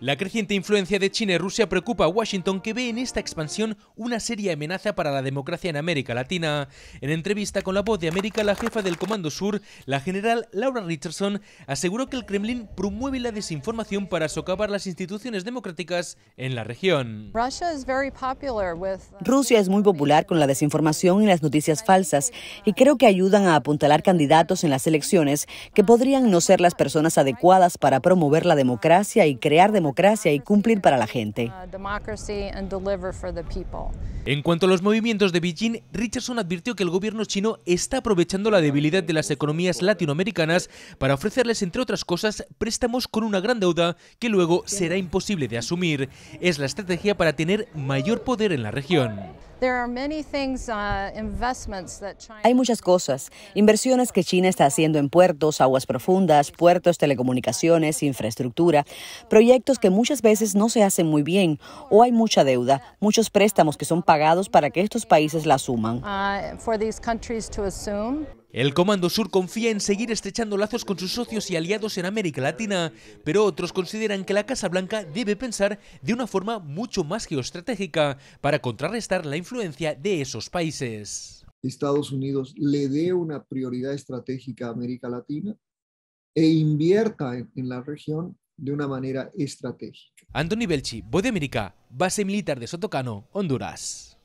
La creciente influencia de China y Rusia preocupa a Washington, que ve en esta expansión una seria amenaza para la democracia en América Latina. En entrevista con La Voz de América, la jefa del Comando Sur, la general Laura Richardson, aseguró que el Kremlin promueve la desinformación para socavar las instituciones democráticas en la región. Uh, Rusia es muy popular con la desinformación y las noticias falsas, y creo que ayudan a apuntalar candidatos en las elecciones que podrían no ser las personas adecuadas para promover la democracia y crear democracia y cumplir para la gente. Uh, en cuanto a los movimientos de Beijing, Richardson advirtió que el gobierno chino está aprovechando la debilidad de las economías latinoamericanas para ofrecerles, entre otras cosas, préstamos con una gran deuda que luego será imposible de asumir. Es la estrategia para tener mayor poder en la región. Uh, hay muchas cosas, inversiones que China está haciendo en puertos, aguas profundas, puertos, telecomunicaciones, infraestructura, proyectos que muchas veces no se hacen muy bien o hay mucha deuda, muchos préstamos que son pagados para que estos países la asuman. Uh, el Comando Sur confía en seguir estrechando lazos con sus socios y aliados en América Latina, pero otros consideran que la Casa Blanca debe pensar de una forma mucho más geoestratégica para contrarrestar la influencia de esos países. Estados Unidos le dé una prioridad estratégica a América Latina e invierta en la región de una manera estratégica. Anthony Belchi, Voz de América, base militar de Sotocano, Honduras.